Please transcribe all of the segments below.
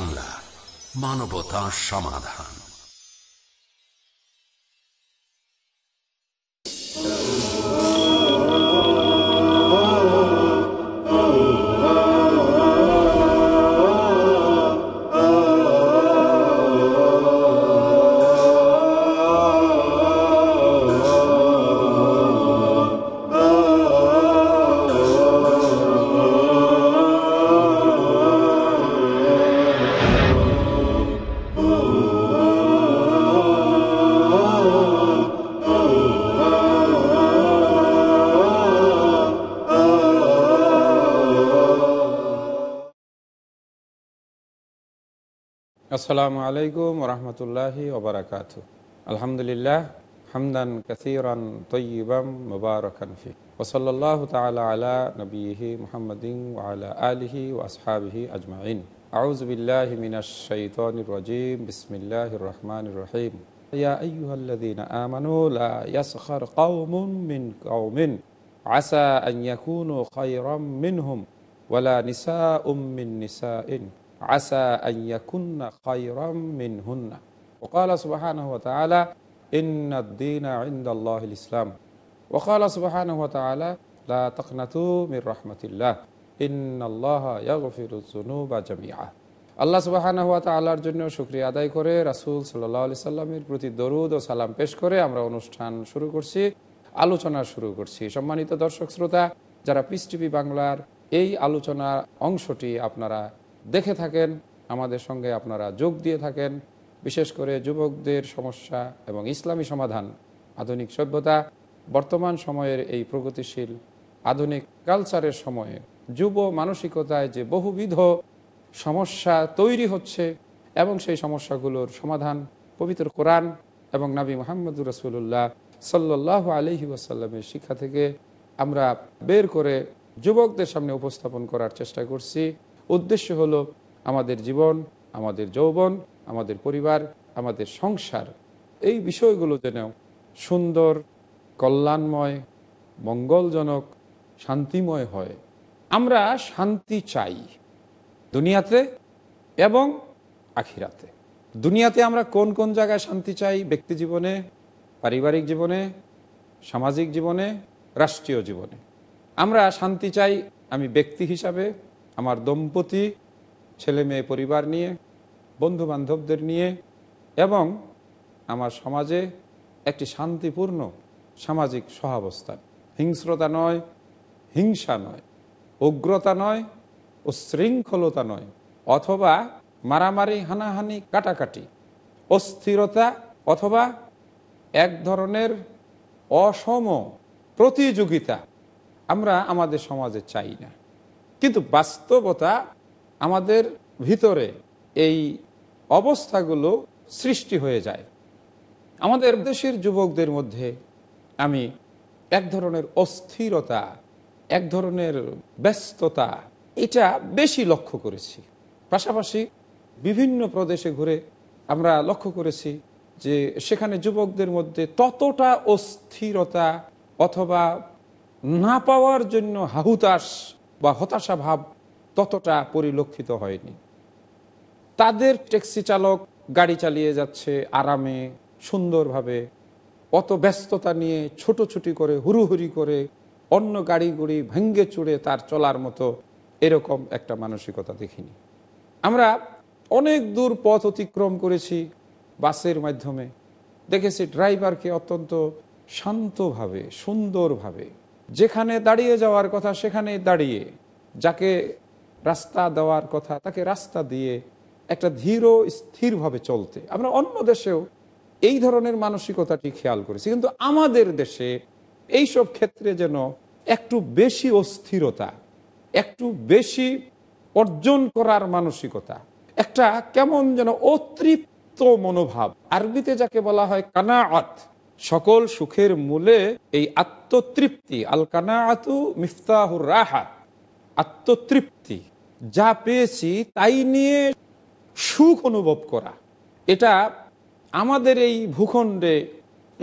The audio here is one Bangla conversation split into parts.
বাংলা মানবতা সমাধান আসসালামু আলাইকুম রহমতুল্লাহি ওবরাকাত আলহামদুলিল্লাহ হামদান কাসিরান তৈবাম মুবারকান ফি ওসল্লাহ তালা আলা নবীহি মুহাম্মদিন আলা আলিহি ও আসহাবিহি আজমাইন আউজ বিল্লাহ মিনাশাইতন রাজিম বিসমিল্লাহ রহমান রহিম ইয়া আইয়ুহাল্লাযীনা আমানু লা ইয়াসখার কওমুন মিন কওমিন আসা আন ইয়াকুনু খায়রাম মিনহুম ওয়ালা নিসাউম মিন নিসাইন আসা আইয়াকুন্না খায়রাম মিন হুন্না ওকালা সুবাহান ওয়া তালা ইন্নাদ্দিন আইন্দাল্লাহ ইসলাম ওকালা সুবাহান ওয়া তালা লা তখনাতু মির রহমতিল্লাহ ইন্নাল্লাহ ইয়াগফিরুজুনুবা জামিআ আল্লাহ সুবাহানা হাত আল্লাহর জন্য শুক্রিয়া আদায় করে রাসুল সাল্লাহ আলি সাল্লামের প্রতি দরুদ ও সালাম পেশ করে আমরা অনুষ্ঠান শুরু করছি আলোচনা শুরু করছি সম্মানিত দর্শক শ্রোতা যারা পিস টিভি বাংলার এই আলোচনার অংশটি আপনারা দেখে থাকেন আমাদের সঙ্গে আপনারা যোগ দিয়ে থাকেন বিশেষ করে যুবকদের সমস্যা এবং ইসলামী সমাধান আধুনিক সভ্যতা বর্তমান সময়ের এই প্রগতিশীল আধুনিক কালচারের সময়ে যুব মানসিকতায় যে বহুবিধ সমস্যা তৈরি হচ্ছে এবং সেই সমস্যাগুলোর সমাধান পবিত্র কোরআন এবং নাবি মোহাম্মদুর রসুল্লাহ সাল্লাহ আলহি ওয়াসাল্লামের শিক্ষা থেকে আমরা বের করে যুবকদের সামনে উপস্থাপন করার চেষ্টা করছি উদ্দেশ্য হলো আমাদের জীবন আমাদের যৌবন আমাদের পরিবার আমাদের সংসার এই বিষয়গুলো যেন সুন্দর কল্যাণময় মঙ্গলজনক শান্তিময় হয় আমরা শান্তি চাই দুনিয়াতে এবং আখিরাতে দুনিয়াতে আমরা কোন কোন জায়গায় শান্তি চাই ব্যক্তি জীবনে পারিবারিক জীবনে সামাজিক জীবনে রাষ্ট্রীয় জীবনে আমরা শান্তি চাই আমি ব্যক্তি হিসাবে আমার দম্পতি ছেলে মেয়ে পরিবার নিয়ে বন্ধু বান্ধবদের নিয়ে এবং আমার সমাজে একটি শান্তিপূর্ণ সামাজিক সহাবস্থান হিংস্রতা নয় হিংসা নয় উগ্রতা নয় ও শৃঙ্খলতা নয় অথবা মারামারি হানাহানি কাটাকাটি অস্থিরতা অথবা এক ধরনের অসম প্রতিযোগিতা আমরা আমাদের সমাজে চাই না কিন্তু বাস্তবতা আমাদের ভিতরে এই অবস্থাগুলো সৃষ্টি হয়ে যায় আমাদের দেশের যুবকদের মধ্যে আমি এক ধরনের অস্থিরতা এক ধরনের ব্যস্ততা এটা বেশি লক্ষ্য করেছি পাশাপাশি বিভিন্ন প্রদেশে ঘুরে আমরা লক্ষ্য করেছি যে সেখানে যুবকদের মধ্যে ততটা অস্থিরতা অথবা না পাওয়ার জন্য হাহুতাশ বা হতাশা ভাব ততটা পরিলক্ষিত হয়নি তাদের ট্যাক্সি চালক গাড়ি চালিয়ে যাচ্ছে আরামে সুন্দরভাবে অত ব্যস্ততা নিয়ে ছোটোছুটি করে হুড়ুহুড়ি করে অন্য গাড়িগুড়ি ভেঙ্গে চুড়ে তার চলার মতো এরকম একটা মানসিকতা দেখিনি আমরা অনেক দূর পথ অতিক্রম করেছি বাসের মাধ্যমে দেখেছি ড্রাইভারকে অত্যন্ত শান্তভাবে সুন্দরভাবে যেখানে দাঁড়িয়ে যাওয়ার কথা সেখানে দাঁড়িয়ে যাকে রাস্তা দেওয়ার কথা তাকে রাস্তা দিয়ে একটা ধীর স্থিরভাবে চলতে আমরা অন্য দেশেও এই ধরনের মানসিকতাটি খেয়াল করেছি কিন্তু আমাদের দেশে এই সব ক্ষেত্রে যেন একটু বেশি অস্থিরতা একটু বেশি অর্জন করার মানসিকতা একটা কেমন যেন অতৃপ্ত মনোভাব আরবিতে যাকে বলা হয় কানাআত সকল সুখের মূলে এই আত্মতৃপ্তি আলকানা আতু মিফতাহুর রাহা আত্মতৃপ্তি যা পেয়েছি তাই নিয়ে সুখ অনুভব করা এটা আমাদের এই ভূখণ্ডে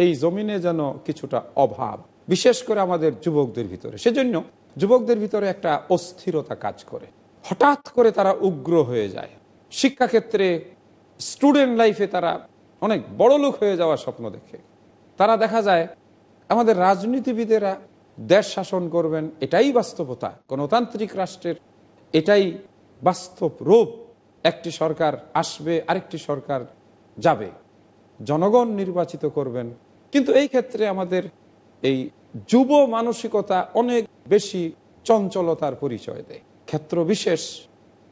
এই জমিনে যেন কিছুটা অভাব বিশেষ করে আমাদের যুবকদের ভিতরে সেজন্য যুবকদের ভিতরে একটা অস্থিরতা কাজ করে হঠাৎ করে তারা উগ্র হয়ে যায় শিক্ষাক্ষেত্রে স্টুডেন্ট লাইফে তারা অনেক বড় লোক হয়ে যাওয়ার স্বপ্ন দেখে তারা দেখা যায় আমাদের রাজনীতিবিদেরা দেশ শাসন করবেন এটাই বাস্তবতা গণতান্ত্রিক রাষ্ট্রের এটাই বাস্তব রূপ একটি সরকার আসবে আরেকটি সরকার যাবে জনগণ নির্বাচিত করবেন কিন্তু এই ক্ষেত্রে আমাদের এই যুব মানসিকতা অনেক বেশি চঞ্চলতার পরিচয় দেয় ক্ষেত্র বিশেষ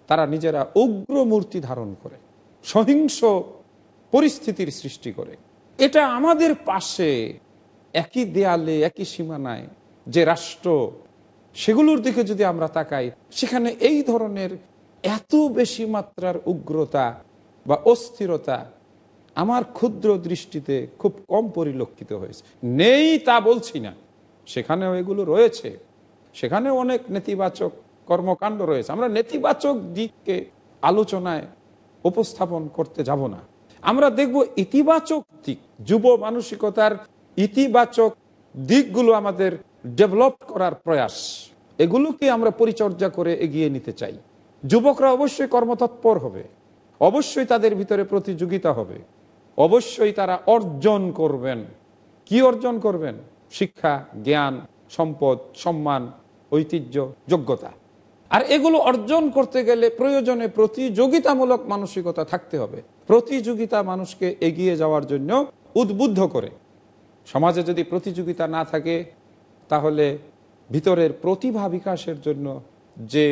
তারা নিজেরা উগ্র মূর্তি ধারণ করে সহিংস পরিস্থিতির সৃষ্টি করে এটা আমাদের পাশে একই দেয়ালে একই সীমানায় যে রাষ্ট্র সেগুলোর দিকে যদি আমরা তাকাই সেখানে এই ধরনের এত বেশি মাত্রার উগ্রতা বা অস্থিরতা আমার ক্ষুদ্র দৃষ্টিতে খুব কম পরিলক্ষিত হয়েছে নেই তা বলছি না সেখানেও এগুলো রয়েছে সেখানে অনেক নেতিবাচক কর্মকাণ্ড রয়েছে আমরা নেতিবাচক দিককে আলোচনায় উপস্থাপন করতে যাব না আমরা দেখব ইতিবাচক দিক যুব মানসিকতার ইতিবাচক দিকগুলো আমাদের ডেভেলপ করার প্রয়াস এগুলোকে আমরা পরিচর্যা করে এগিয়ে নিতে চাই যুবকরা অবশ্যই কর্মতৎপর হবে অবশ্যই তাদের ভিতরে প্রতিযোগিতা হবে অবশ্যই তারা অর্জন করবেন কি অর্জন করবেন শিক্ষা জ্ঞান সম্পদ সম্মান ঐতিহ্য যোগ্যতা আর এগুলো অর্জন করতে গেলে প্রয়োজনে প্রতিযোগিতামূলক মানসিকতা থাকতে হবে প্রতিযোগিতা মানুষকে এগিয়ে যাওয়ার জন্য উদ্বুদ্ধ করে সমাজে যদি প্রতিযোগিতা না থাকে তাহলে ভিতরের প্রতিভা বিকাশের জন্য যে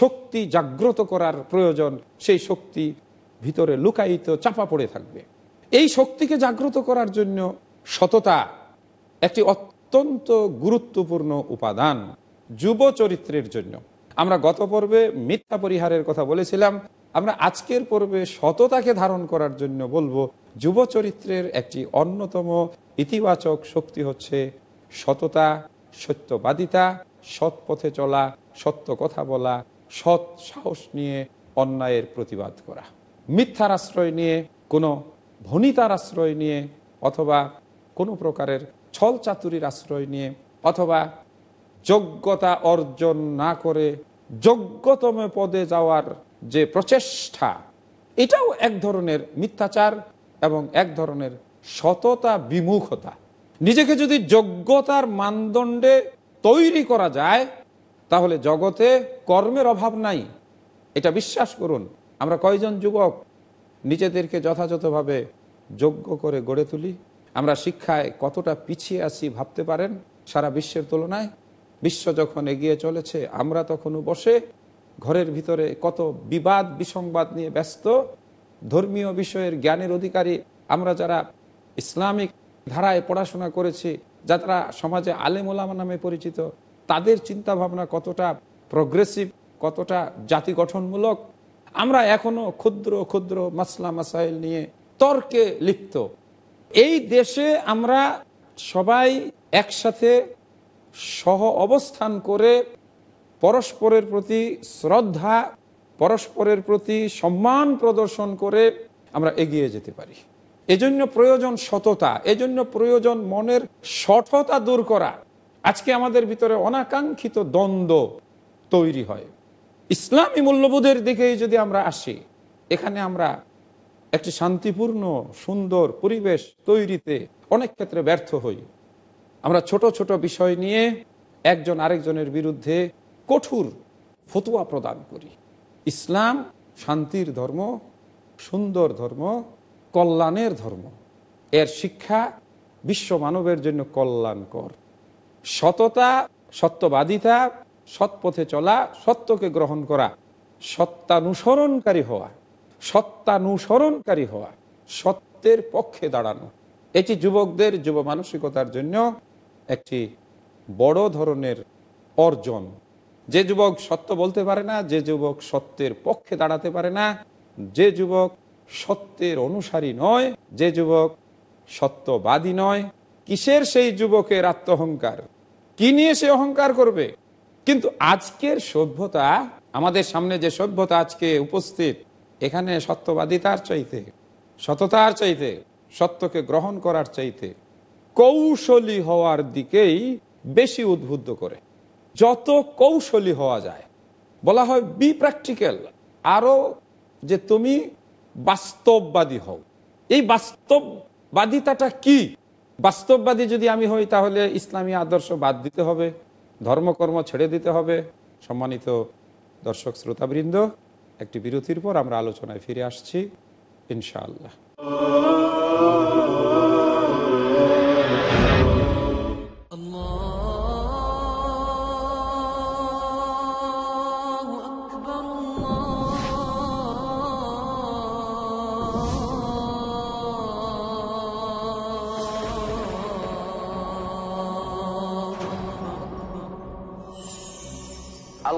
শক্তি জাগ্রত করার প্রয়োজন সেই শক্তি ভিতরে লুকায়িত চাপা পড়ে থাকবে এই শক্তিকে জাগ্রত করার জন্য সততা একটি অত্যন্ত গুরুত্বপূর্ণ উপাদান যুব চরিত্রের জন্য আমরা গত পর্বে মিথ্যা পরিহারের কথা বলেছিলাম আমরা আজকের পর্বে সততাকে ধারণ করার জন্য বলবো যুব চরিত্রের একটি অন্যতম ইতিবাচক শক্তি হচ্ছে সততা সত্যবাদিতা সৎ পথে চলা সত্য কথা বলা সৎ সাহস নিয়ে অন্যায়ের প্রতিবাদ করা মিথ্যার আশ্রয় নিয়ে কোনো ভনিতার আশ্রয় নিয়ে অথবা কোনো প্রকারের ছল চাতুরির আশ্রয় নিয়ে অথবা যোগ্যতা অর্জন না করে যোগ্যতম পদে যাওয়ার যে প্রচেষ্টা এটাও এক ধরনের মিথ্যাচার এবং এক ধরনের সততা বিমুখতা নিজেকে যদি যোগ্যতার মানদণ্ডে তৈরি করা যায় তাহলে জগতে কর্মের অভাব নাই এটা বিশ্বাস করুন আমরা কয়জন যুবক নিজেদেরকে যথাযথভাবে যোগ্য করে গড়ে তুলি আমরা শিক্ষায় কতটা পিছিয়ে আছি ভাবতে পারেন সারা বিশ্বের তুলনায় বিশ্ব যখন এগিয়ে চলেছে আমরা তখনও বসে ঘরের ভিতরে কত বিবাদ বিসংবাদ নিয়ে ব্যস্ত ধর্মীয় বিষয়ের জ্ঞানের অধিকারী আমরা যারা ইসলামিক ধারায় পড়াশোনা করেছি যারা সমাজে আলেমোলামা নামে পরিচিত তাদের চিন্তাভাবনা কতটা প্রগ্রেসিভ কতটা জাতি গঠনমূলক আমরা এখনও ক্ষুদ্র ক্ষুদ্র মাসলা মাসাইল নিয়ে তর্কে লিপ্ত এই দেশে আমরা সবাই একসাথে সহ অবস্থান করে পরস্পরের প্রতি শ্রদ্ধা পরস্পরের প্রতি সম্মান প্রদর্শন করে আমরা এগিয়ে যেতে পারি এজন্য প্রয়োজন সততা এজন্য প্রয়োজন মনের সঠতা দূর করা আজকে আমাদের ভিতরে অনাকাঙ্ক্ষিত দ্বন্দ্ব তৈরি হয় ইসলামী মূল্যবোধের দিকে যদি আমরা আসি এখানে আমরা একটি শান্তিপূর্ণ সুন্দর পরিবেশ তৈরিতে অনেক ক্ষেত্রে ব্যর্থ হই আমরা ছোট ছোট বিষয় নিয়ে একজন আরেকজনের বিরুদ্ধে কঠোর ফতুয়া প্রদান করি ইসলাম শান্তির ধর্ম সুন্দর ধর্ম কল্যাণের ধর্ম এর শিক্ষা বিশ্ব মানবের জন্য কল্যাণকর সততা সত্যবাদিতা সৎ পথে চলা সত্যকে গ্রহণ করা সত্যানুসরণকারী হওয়া সত্যানুসরণকারী হওয়া সত্যের পক্ষে দাঁড়ানো এটি যুবকদের যুব মানসিকতার জন্য একটি বড় ধরনের অর্জন যে যুবক সত্য বলতে পারে না যে যুবক সত্যের পক্ষে দাঁড়াতে পারে না যে যুবক সত্যের অনুসারী নয় যে যুবক সত্যবাদী নয় কিসের সেই যুবকের আত্মহংকার কি নিয়ে সে অহংকার করবে কিন্তু আজকের সভ্যতা আমাদের সামনে যে সভ্যতা আজকে উপস্থিত এখানে সত্যবাদিতার চাইতে সততার চাইতে সত্যকে গ্রহণ করার চাইতে কৌশলী হওয়ার দিকেই বেশি উদ্বুদ্ধ করে যত কৌশলী হওয়া যায় বলা হয় বি প্র্যাকটিক্যাল আরও যে তুমি বাস্তববাদী হও এই বাস্তববাদিতাটা কি বাস্তববাদী যদি আমি হই তাহলে ইসলামী আদর্শ বাদ দিতে হবে ধর্মকর্ম ছেড়ে দিতে হবে সম্মানিত দর্শক শ্রোতাবৃন্দ একটি বিরতির পর আমরা আলোচনায় ফিরে আসছি ইনশাআল্লাহ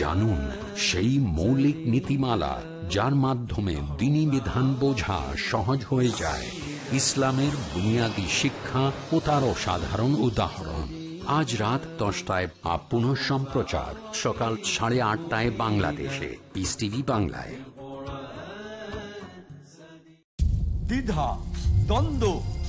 জানুন সেই মৌলিক নীতিমালা যার মাধ্যমে দিনী বিধান বোঝা সহজ হয়ে যায় ইসলামের বুনিয়াদী শিক্ষা ও তারও সাধারণ উদাহরণ আজ রাত দশটায় আপ সম্প্রচার সকাল সাড়ে আটটায় বাংলাদেশে পিস টিভি বাংলায় দ্বিধা দ্বন্দ্ব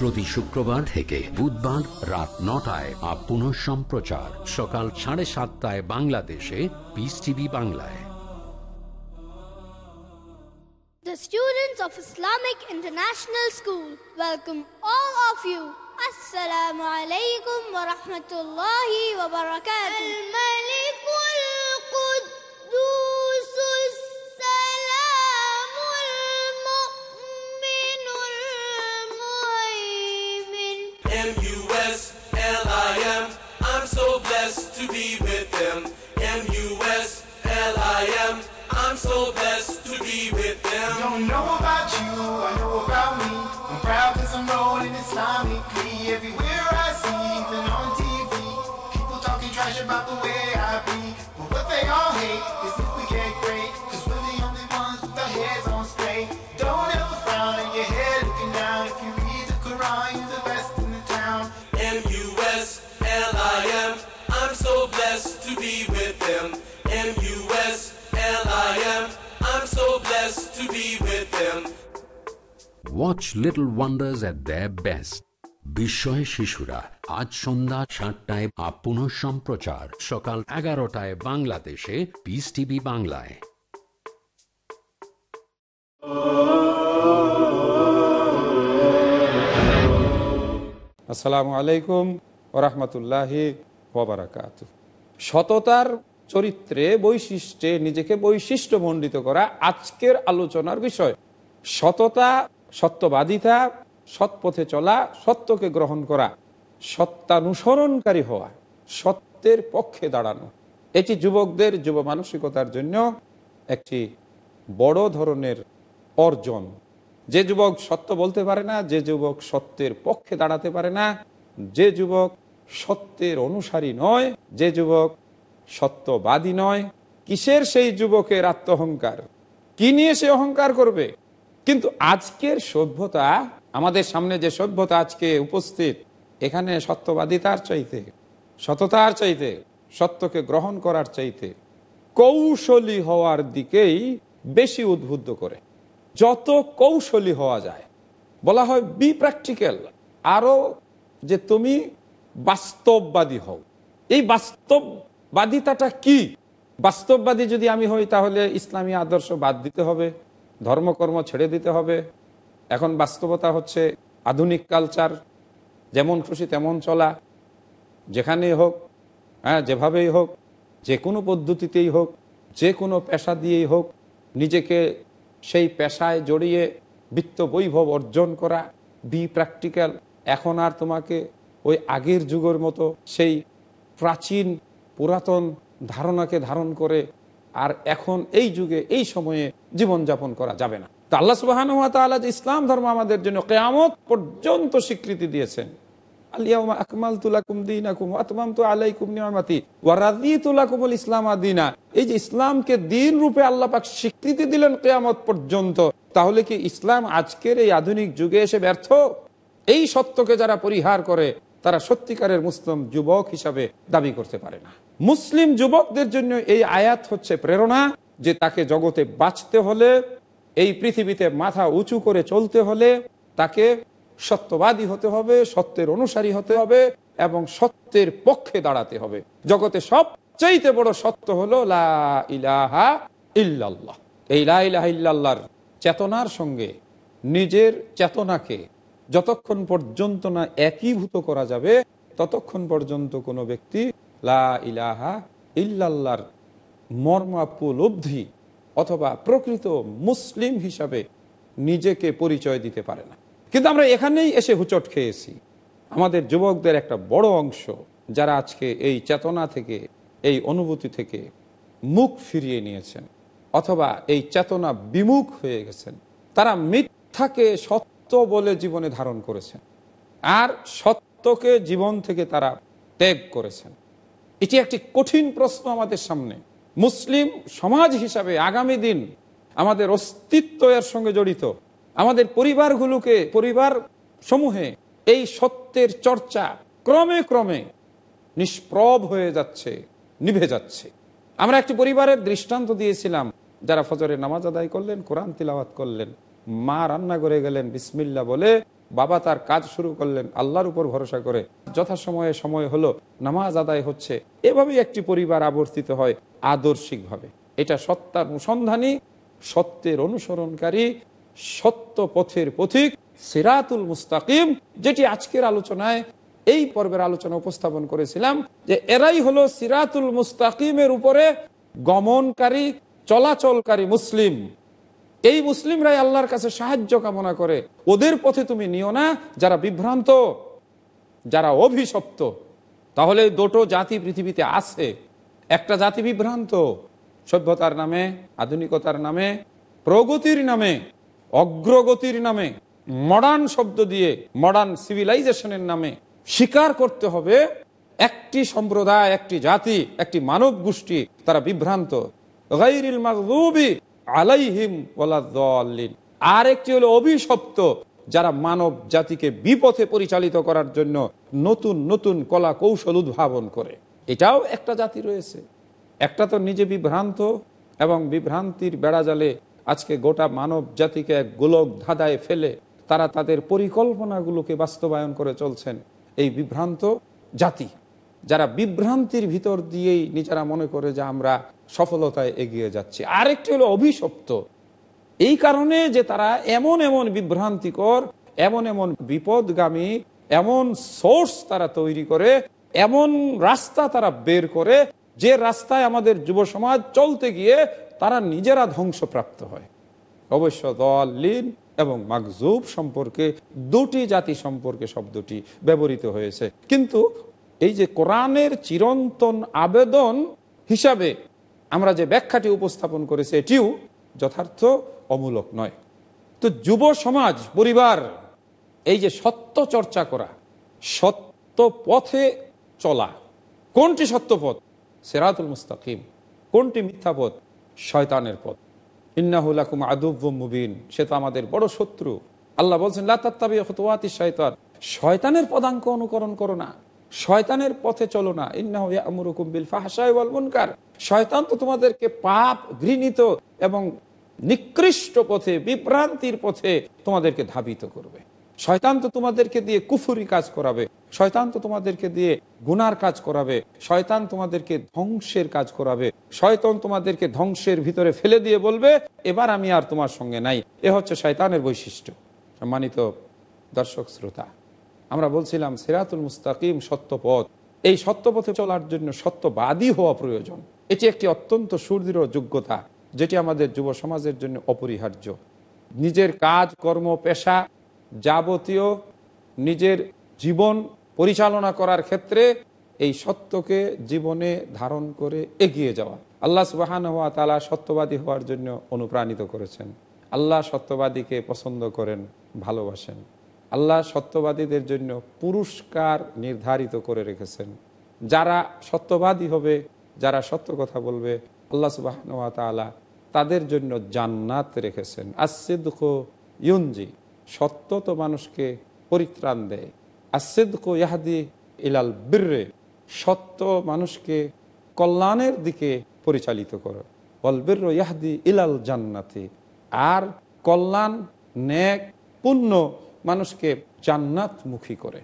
প্রতি শুক্রবার থেকে বুধবার রাত নটায় আর পুনঃ সম্প্রচার সকাল সাড়ে সাতটায় বাংলাদেশে পিস টিভি বাংলায় The students of Islamic International School welcome all of you. Assalamu alaikum wa rahmatullahi wa barakatuh. M U S L I M. I'm so blessed to be with them. M U S L I M. I'm so blessed to be with them. Don't know about you. M-U-S-L-I-M. I'm so blessed to be with them. M-U-S-L-I-M. I'm so blessed to be with them. Watch Little Wonders at their best. বিস্ময় শিশুরা আজ সন্ধ্যা সাতটায় আপন সম্প্রচার সকাল এগারোটায় বাংলাদেশে পিস টিভি বাংলায় আসসালামু আলাইকুম রহমতুল্লাহ ওবরাকাত সততার চরিত্রে বৈশিষ্ট্যে নিজেকে বৈশিষ্ট্য মণ্ডিত করা আজকের আলোচনার বিষয় সততা সত্যবাদিতা সৎ পথে চলা সত্যকে গ্রহণ করা সত্যানুসরণকারী হওয়া সত্যের পক্ষে দাঁড়ানো এটি যুবকদের যুব মানসিকতার জন্য একটি বড় ধরনের অর্জন যে যুবক সত্য বলতে পারে না যে যুবক সত্যের পক্ষে দাঁড়াতে পারে না যে যুবক সত্যের অনুসারী নয় যে যুবক সত্যবাদী নয় কিসের সেই যুবকের আত্মহংকার কি নিয়ে সে অহংকার করবে কিন্তু আজকের সভ্যতা আমাদের সামনে যে সভ্যতা আজকে উপস্থিত এখানে সত্যবাদিতার চাইতে সততার চাইতে সত্যকে গ্রহণ করার চাইতে কৌশলী হওয়ার দিকেই বেশি উদ্বুদ্ধ করে যত কৌশলী হওয়া যায় বলা হয় বি প্র্যাকটিক্যাল আরও যে তুমি বাস্তববাদী হও এই বাস্তববাদিতাটা কি বাস্তববাদী যদি আমি হই তাহলে ইসলামী আদর্শ বাদ দিতে হবে ধর্মকর্ম ছেড়ে দিতে হবে এখন বাস্তবতা হচ্ছে আধুনিক কালচার যেমন খুশি তেমন চলা যেখানেই হোক হ্যাঁ যেভাবেই হোক যে কোনো পদ্ধতিতেই হোক যে কোনো পেশা দিয়েই হোক নিজেকে সেই পেশায় জড়িয়ে বৃত্ত বৈভব অর্জন করা বি প্র্যাকটিক্যাল এখন আর তোমাকে ওই আগের যুগের মতো সেই প্রাচীন পুরাতন ধারণাকে ধারণ করে আর এখন এই যুগে এই সময়ে জীবনযাপন করা যাবে না তা আল্লাহ সুবাহান ইসলাম ধর্ম আমাদের জন্য কেয়ামত পর্যন্ত স্বীকৃতি দিয়েছেন এই যে ইসলামকে দিন আল্লাহ স্বীকৃতি দিলেন কেয়ামত পর্যন্ত তাহলে কি ইসলাম আজকের এই আধুনিক যুগে এসে ব্যর্থ এই সত্যকে যারা পরিহার করে তারা সত্যিকারের মুসলিম যুবক হিসাবে দাবি করতে পারে না মুসলিম যুবকদের জন্য এই আয়াত হচ্ছে প্রেরণা যে তাকে জগতে বাঁচতে হলে এই পৃথিবীতে মাথা উঁচু করে চলতে হলে তাকে সত্যবাদী হতে হবে সত্যের অনুসারী হতে হবে এবং সত্যের পক্ষে দাঁড়াতে হবে জগতে সবচেয়ে বড় সত্য হলো লাহা ইল্লাল্লাহ এই লাহ ইল্লাল্লাহর চেতনার সঙ্গে নিজের চেতনাকে যতক্ষণ পর্যন্ত না একীভূত করা যাবে ততক্ষণ পর্যন্ত কোনো ব্যক্তি লা ইলাহা ইল্লাল্লার মর্মাপলব্ধি অথবা প্রকৃত মুসলিম হিসাবে নিজেকে পরিচয় দিতে পারে না কিন্তু আমরা এখানেই এসে হুচট খেয়েছি আমাদের যুবকদের একটা বড় অংশ যারা আজকে এই চেতনা থেকে এই অনুভূতি থেকে মুখ ফিরিয়ে নিয়েছেন অথবা এই চেতনা বিমুখ হয়ে গেছেন তারা মিথ্যাকে সত্য সত্য বলে জীবনে ধারণ করেছেন আর সত্যকে জীবন থেকে তারা ত্যাগ করেছেন এটি একটি কঠিন প্রশ্ন আমাদের সামনে মুসলিম সমাজ হিসাবে আগামী দিন আমাদের অস্তিত্ব এর সঙ্গে জড়িত আমাদের পরিবারগুলোকে পরিবার সমূহে এই সত্যের চর্চা ক্রমে ক্রমে নিষ্প্রভ হয়ে যাচ্ছে নিভে যাচ্ছে আমরা একটি পরিবারের দৃষ্টান্ত দিয়েছিলাম যারা ফজরে নামাজ আদায় করলেন কোরআন তিলাওয়াত করলেন মা রান্না করে গেলেন বিসমিল্লা বলে বাবা তার কাজ শুরু করলেন আল্লাহর উপর ভরসা করে যথাসময়ে সময় হলো নামাজ আদায় হচ্ছে এভাবেই একটি পরিবার আবর্তিত হয় আদর্শিকভাবে এটা সত্তার অনুসন্ধানী সত্যের অনুসরণকারী সত্য পথের পথিক সিরাতুল মুস্তাকিম যেটি আজকের আলোচনায় এই পর্বের আলোচনা উপস্থাপন করেছিলাম যে এরাই হলো সিরাতুল মুস্তাকিমের উপরে গমনকারী চলাচলকারী মুসলিম এই মুসলিমরাই আল্লাহর কাছে সাহায্য কামনা করে ওদের পথে তুমি নিও না যারা বিভ্রান্ত যারা অভিশপ্ত তাহলে দুটো জাতি পৃথিবীতে আছে একটা জাতি বিভ্রান্ত সভ্যতার নামে আধুনিকতার নামে প্রগতির নামে অগ্রগতির নামে মডার্ন শব্দ দিয়ে মডার্ন সিভিলাইজেশনের নামে স্বীকার করতে হবে একটি সম্প্রদায় একটি জাতি একটি মানব গোষ্ঠী তারা বিভ্রান্ত আলাইহিম ওলাদ্দিন আর একটি হলো অভিশপ্ত যারা মানব জাতিকে বিপথে পরিচালিত করার জন্য নতুন নতুন কলা কৌশল উদ্ভাবন করে এটাও একটা জাতি রয়েছে একটা তো নিজে বিভ্রান্ত এবং বিভ্রান্তির বেড়াজালে আজকে গোটা মানব জাতিকে এক গোলক ধাঁধায় ফেলে তারা তাদের পরিকল্পনাগুলোকে বাস্তবায়ন করে চলছেন এই বিভ্রান্ত জাতি যারা বিভ্রান্তির ভিতর দিয়েই নিজেরা মনে করে যে আমরা সফলতায় এগিয়ে যাচ্ছে আরেকটি হলো অভিশপ্ত এই কারণে যে তারা এমন এমন বিভ্রান্তিকর এমন এমন বিপদগামী এমন সোর্স তারা তৈরি করে এমন রাস্তা তারা বের করে যে রাস্তায় আমাদের যুব সমাজ চলতে গিয়ে তারা নিজেরা ধ্বংসপ্রাপ্ত হয় অবশ্য দলিন এবং মাকজুব সম্পর্কে দুটি জাতি সম্পর্কে শব্দটি ব্যবহৃত হয়েছে কিন্তু এই যে কোরআনের চিরন্তন আবেদন হিসাবে আমরা যে ব্যাখ্যাটি উপস্থাপন করেছি এটিও যথার্থ অমূলক নয় তো যুব সমাজ পরিবার এই যে সত্য চর্চা করা সত্য পথে চলা কোনটি সত্য পথ সেরাতুল মুস্তাকিম কোনটি মিথ্যা পথ শয়তানের পথ ইন্নাহুলাকুম আদুব্য মুবিন সে তো আমাদের বড় শত্রু আল্লাহ বলছেন লাতাত্তাবি শয়তান শয়তানের পদাঙ্ক অনুকরণ করো না শয়তানের পথে চলো না ইন্নাহ আমরুকুম বিল ফাহাশায় বল মুনকার শয়তান তো তোমাদেরকে পাপ ঘৃণিত এবং নিকৃষ্ট পথে বিভ্রান্তির পথে তোমাদেরকে ধাবিত করবে শয়তান তো তোমাদেরকে দিয়ে কুফুরি কাজ করাবে শয়তান তো তোমাদেরকে দিয়ে গুনার কাজ করাবে শয়তান তোমাদেরকে ধ্বংসের কাজ করাবে শয়তান তোমাদেরকে ধ্বংসের ভিতরে ফেলে দিয়ে বলবে এবার আমি আর তোমার সঙ্গে নাই এ হচ্ছে শয়তানের বৈশিষ্ট্য সম্মানিত দর্শক শ্রোতা আমরা বলছিলাম সিরাতুল মুস্তাকিম সত্যপথ এই সত্যপথে চলার জন্য সত্যবাদী হওয়া প্রয়োজন এটি একটি অত্যন্ত সুদৃঢ় যোগ্যতা যেটি আমাদের যুব সমাজের জন্য অপরিহার্য নিজের কাজ কর্ম পেশা যাবতীয় নিজের জীবন পরিচালনা করার ক্ষেত্রে এই সত্যকে জীবনে ধারণ করে এগিয়ে যাওয়া আল্লাহ সুবাহান হওয়া তালা সত্যবাদী হওয়ার জন্য অনুপ্রাণিত করেছেন আল্লাহ সত্যবাদীকে পছন্দ করেন ভালোবাসেন আল্লাহ সত্যবাদীদের জন্য পুরস্কার নির্ধারিত করে রেখেছেন যারা সত্যবাদী হবে যারা সত্য কথা বলবে আল্লাহ সুবাহ তাদের জন্য জান্নাত রেখেছেন আসিদ্ক ইউনজি সত্য তো মানুষকে পরিত্রাণ দেয় আসিদ্ক ইহাদি ইলাল বীর্রে সত্য মানুষকে কল্যাণের দিকে পরিচালিত করে অলবীর ইহাদি ইলাল জান্নাতি আর কল্যাণ ন্যাক পুণ্য মানুষকে জান্নাত মুখী করে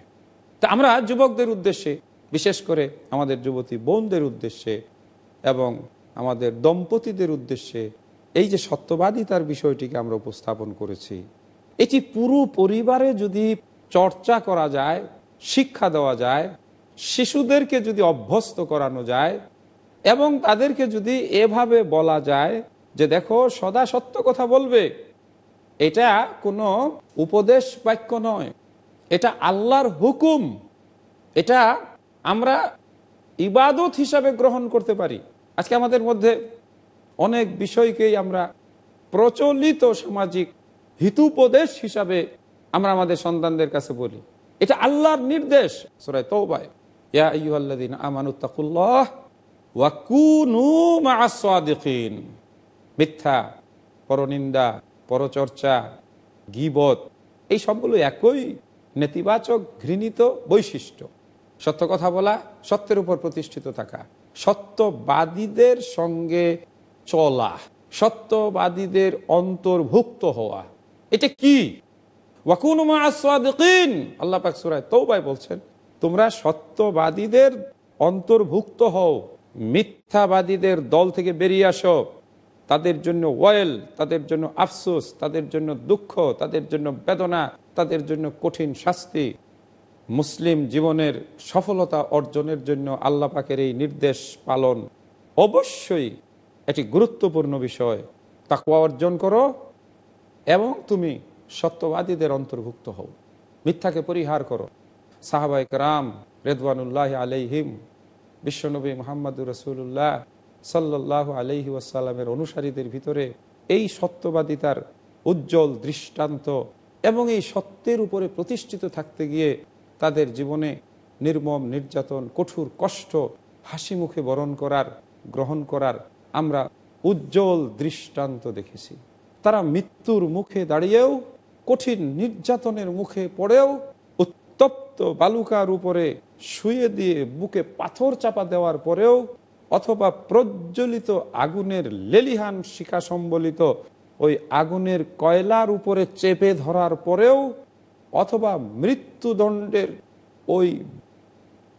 তা আমরা যুবকদের উদ্দেশ্যে বিশেষ করে আমাদের যুবতী বোনদের উদ্দেশ্যে এবং আমাদের দম্পতিদের উদ্দেশ্যে এই যে সত্যবাদিতার বিষয়টিকে আমরা উপস্থাপন করেছি এটি পুরো পরিবারে যদি চর্চা করা যায় শিক্ষা দেওয়া যায় শিশুদেরকে যদি অভ্যস্ত করানো যায় এবং তাদেরকে যদি এভাবে বলা যায় যে দেখো সদা সত্য কথা বলবে এটা কোনো উপদেশ বাক্য নয় এটা আল্লাহর হুকুম এটা আমরা ইবাদত হিসাবে গ্রহণ করতে পারি আজকে আমাদের মধ্যে অনেক বিষয়কেই আমরা প্রচলিত সামাজিক হিতুপদেশ হিসাবে আমরা আমাদের সন্তানদের কাছে বলি এটা আল্লাহর নির্দেশ সোরায় তৌবায় ইয়া ইহল্লাদিন মিথ্যা পরনিন্দা পরচর্চা গিবত এই সবগুলো একই নেতিবাচক ঘৃণিত বৈশিষ্ট্য সত্য কথা বলা সত্যের উপর প্রতিষ্ঠিত থাকা সত্যবাদীদের সঙ্গে চলা সত্যবাদীদের অন্তর্ভুক্ত হওয়া এটা কি ওয়াকুনুমা আসাদিন আল্লাহ তৌবাই বলছেন তোমরা সত্যবাদীদের অন্তর্ভুক্ত হও মিথ্যাবাদীদের দল থেকে বেরিয়ে আসো তাদের জন্য ওয়েল তাদের জন্য আফসোস তাদের জন্য দুঃখ তাদের জন্য বেদনা তাদের জন্য কঠিন শাস্তি মুসলিম জীবনের সফলতা অর্জনের জন্য আল্লাহ পাকের এই নির্দেশ পালন অবশ্যই এটি গুরুত্বপূর্ণ বিষয় তাকুয়া অর্জন করো এবং তুমি সত্যবাদীদের অন্তর্ভুক্ত হও মিথ্যাকে পরিহার করো সাহাবাইক রাম রেদওয়ানুল্লাহ আলাইহিম বিশ্বনবী মোহাম্মদুর রসুল্লাহ সাল্লাহ আলহি ওয়াসাল্লামের অনুসারীদের ভিতরে এই সত্যবাদিতার উজ্জ্বল দৃষ্টান্ত এবং এই সত্যের উপরে প্রতিষ্ঠিত থাকতে গিয়ে তাদের জীবনে নির্মম নির্যাতন কঠোর কষ্ট হাসি মুখে বরণ করার গ্রহণ করার আমরা উজ্জ্বল দৃষ্টান্ত দেখেছি তারা মৃত্যুর মুখে দাঁড়িয়েও কঠিন নির্যাতনের মুখে পড়েও উত্তপ্ত বালুকার উপরে শুয়ে দিয়ে বুকে পাথর চাপা দেওয়ার পরেও অথবা প্রজ্বলিত আগুনের লেলিহান শিখা সম্বলিত ওই আগুনের কয়লার উপরে চেপে ধরার পরেও অথবা মৃত্যুদণ্ডের ওই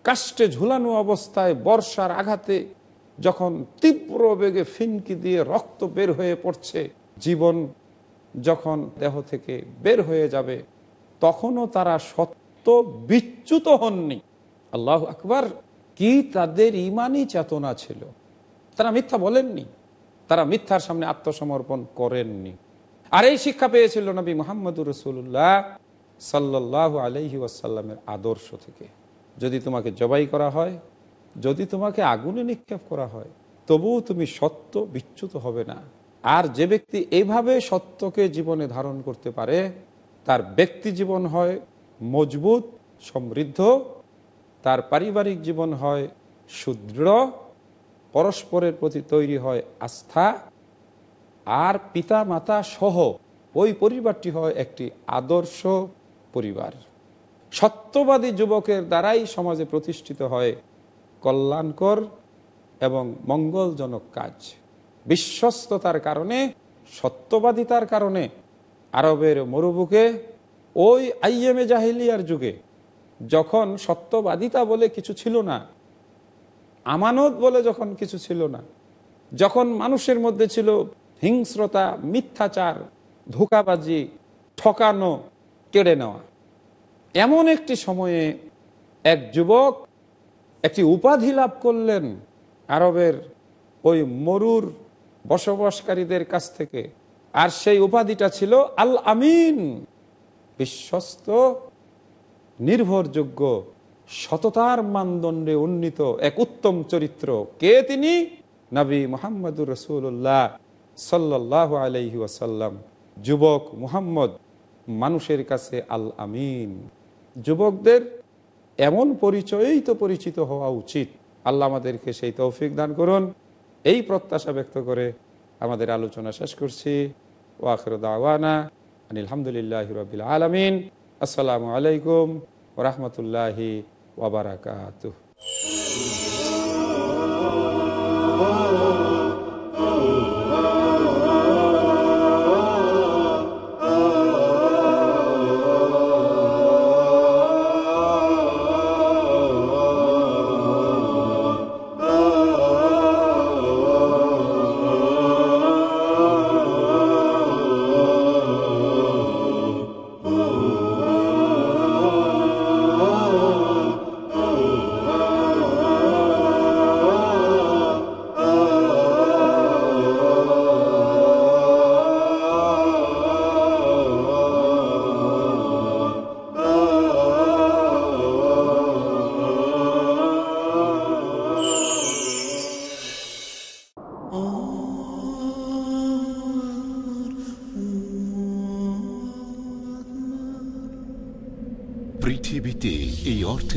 কাষ্টে ঝুলানো অবস্থায় বর্ষার আঘাতে যখন তীব্র বেগে ফিনকি দিয়ে রক্ত বের হয়ে পড়ছে জীবন যখন দেহ থেকে বের হয়ে যাবে তখনও তারা সত্য বিচ্যুত হননি আল্লাহ আকবার কি তাদের ইমানই চেতনা ছিল তারা মিথ্যা বলেননি তারা মিথ্যার সামনে আত্মসমর্পণ করেননি আর এই শিক্ষা পেয়েছিল নবী মোহাম্মদুর রসুল্লাহ সাল্লাহ আলহি ওয়াসাল্লামের আদর্শ থেকে যদি তোমাকে জবাই করা হয় যদি তোমাকে আগুনে নিক্ষেপ করা হয় তবুও তুমি সত্য বিচ্যুত হবে না আর যে ব্যক্তি এইভাবে সত্যকে জীবনে ধারণ করতে পারে তার ব্যক্তি জীবন হয় মজবুত সমৃদ্ধ তার পারিবারিক জীবন হয় সুদৃঢ় পরস্পরের প্রতি তৈরি হয় আস্থা আর পিতা মাতা সহ ওই পরিবারটি হয় একটি আদর্শ পরিবার সত্যবাদী যুবকের দ্বারাই সমাজে প্রতিষ্ঠিত হয় কল্যাণকর এবং মঙ্গলজনক কাজ বিশ্বস্ততার কারণে সত্যবাদিতার কারণে আরবের মরুবুকে ওই আইএমএ জাহিলিয়ার যুগে যখন সত্যবাদিতা বলে কিছু ছিল না আমানত বলে যখন কিছু ছিল না যখন মানুষের মধ্যে ছিল হিংস্রতা মিথ্যাচার ধোকাবাজি ঠকানো কেড়ে নেওয়া এমন একটি সময়ে এক যুবক একটি উপাধি লাভ করলেন আরবের ওই মরুর বসবাসকারীদের কাছ থেকে আর সেই উপাধিটা ছিল আল আমিন বিশ্বস্ত নির্ভরযোগ্য সততার মানদণ্ডে উন্নীত এক উত্তম চরিত্র কে তিনি নবী মোহাম্মদুর রসুল্লাহ সাল্লাহ আলহি ওয়াসাল্লাম যুবক মুহাম্মদ মানুষের কাছে আল আমিন যুবকদের এমন পরিচয়েই তো পরিচিত হওয়া উচিত আল্লাহ আমাদেরকে সেই তৌফিক দান করুন এই প্রত্যাশা ব্যক্ত করে আমাদের আলোচনা শেষ করছি ওয়াখর দাওয়ানা আলহামদুলিল্লাহ রবিল আলমিন আসসালামু আলাইকুম রহমতুল্লাহি ওবরাকাতুহ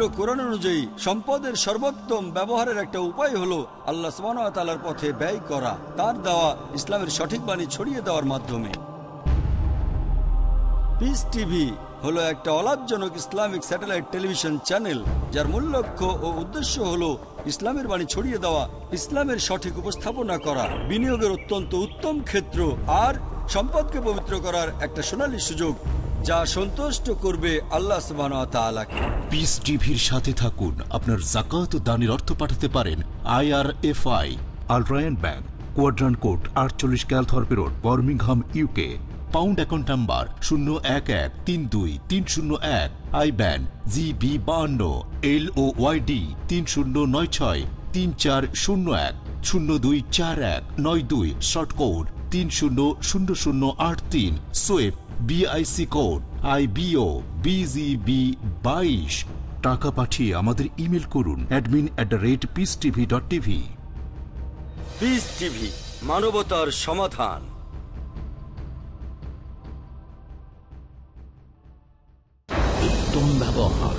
পবিত্র কোরআন অনুযায়ী সম্পদের সর্বোত্তম ব্যবহারের একটা উপায় হলো আল্লাহ সুবাহতালার পথে ব্যয় করা তার দেওয়া ইসলামের সঠিক বাণী ছড়িয়ে দেওয়ার মাধ্যমে পিস টিভি হলো একটা অলাভজনক ইসলামিক স্যাটেলাইট টেলিভিশন চ্যানেল যার মূল লক্ষ্য ও উদ্দেশ্য হল ইসলামের বাণী ছড়িয়ে দেওয়া ইসলামের সঠিক উপস্থাপনা করা বিনিয়োগের অত্যন্ত উত্তম ক্ষেত্র আর সম্পদকে পবিত্র করার একটা সোনালী সুযোগ যা সন্তুষ্ট করবে আল্লাহ সুবাহকে পিস টিভির সাথে থাকুন আপনার জাকাত দানের অর্থ পাঠাতে পারেন আইআরএফআই আর ব্যাংক কোয়াড্রান কোড আটচল্লিশ Calthorpe road Birmingham UK pound account number শূন্য এক এক তিন দুই তিন শূন্য এক আই ব্যান জি বি বাহান্ন এল ও ওয়াইডি তিন শূন্য নয় ছয় তিন চার শূন্য এক শূন্য দুই চার এক নয় দুই শর্ট কোড তিন শূন্য শূন্য শূন্য আট তিন সোয়েব BIC code I IBO BGB বাইশ টাকা পাঠিয়ে আমাদের ইমেল করুন admin at the rate peace dot TV peace মানবতার সমাধান উত্তম ব্যবহার